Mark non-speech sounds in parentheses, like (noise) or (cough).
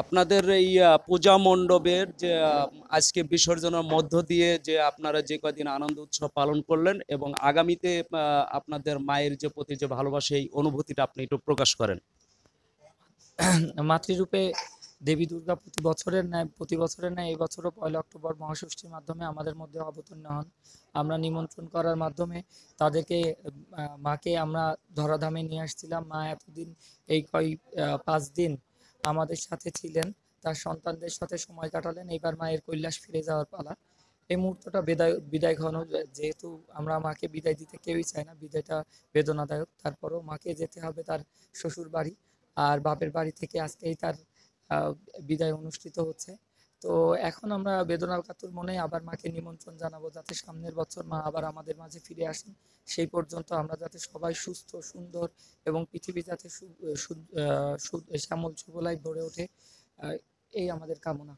আপনাদের এই পূজা মণ্ডপের যে আজকে বিসর্জনের মধ্য দিয়ে যে আপনারা যে কদিন আনন্দ উৎসব পালন করলেন এবং আগামীতে আপনাদের মায়ের যে প্রতি যে ভালোবাসা এই অনুভূতিটা আপনি একটু প্রকাশ করেন (clears throat) মাতৃরূপে দেবী দুর্গা প্রতি বছরের ন্যায় প্রতি বছরের ন্যায় এই বছরও পয়লা অক্টোবর মহাষষ্ঠীর মাধ্যমে আমাদের মধ্যে অবতীর্ণ হন আমরা নিমন্ত্রণ করার মাধ্যমে তাদেরকে মাকে আমরা ধরাধামে নিয়ে আসছিলাম মা এতদিন এই কয় পাঁচ দিন আমাদের সাথে ছিলেন তার সন্তানদের সাথে সময় কাটালেন এবার মায়ের কৈলাস ফিরে যাওয়ার পালা এই মুহূর্তটা বিদায় বিদায় ঘন যেহেতু আমরা মাকে বিদায় দিতে কেউই চাই না বিদায়টা বেদনাদায়ক তারপরও মাকে যেতে হবে তার শ্বশুর বাড়ি আর বাপের বাড়ি থেকে আজকেই তার বিদায় অনুষ্ঠিত হচ্ছে তো এখন আমরা বেদনাল কাতুর মনে আবার মাকে নিমন্ত্রণ জানাবো যাতে সামনের বছর মা আবার আমাদের মাঝে ফিরে আসেন সেই পর্যন্ত আমরা যাতে সবাই সুস্থ সুন্দর এবং পৃথিবী যাতে শ্যামল সুবলায় ভরে ওঠে এই আমাদের কামনা